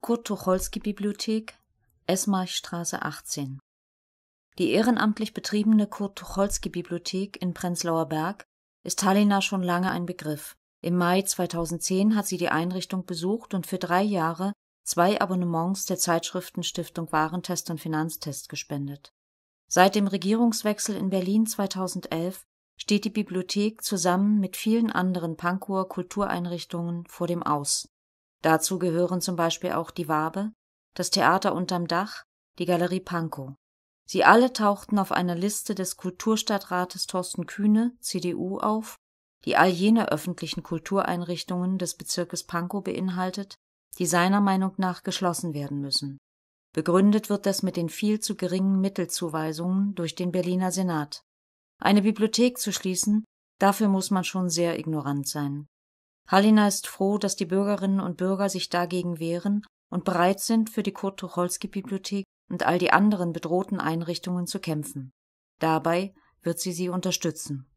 Kurt-Tucholsky-Bibliothek, Esmarchstraße 18. Die ehrenamtlich betriebene Kurt-Tucholsky-Bibliothek in Prenzlauer Berg ist Tallinner schon lange ein Begriff. Im Mai 2010 hat sie die Einrichtung besucht und für drei Jahre zwei Abonnements der Zeitschriftenstiftung Warentest und Finanztest gespendet. Seit dem Regierungswechsel in Berlin 2011 steht die Bibliothek zusammen mit vielen anderen Pankower Kultureinrichtungen vor dem Aus Dazu gehören zum Beispiel auch die Wabe, das Theater unterm Dach, die Galerie Pankow. Sie alle tauchten auf einer Liste des Kulturstadtrates Thorsten Kühne, CDU, auf, die all jene öffentlichen Kultureinrichtungen des Bezirkes Pankow beinhaltet, die seiner Meinung nach geschlossen werden müssen. Begründet wird das mit den viel zu geringen Mittelzuweisungen durch den Berliner Senat. Eine Bibliothek zu schließen, dafür muss man schon sehr ignorant sein Hallina ist froh, dass die Bürgerinnen und Bürger sich dagegen wehren und bereit sind, für die Kurt-Tucholsky-Bibliothek und all die anderen bedrohten Einrichtungen zu kämpfen. Dabei wird sie sie unterstützen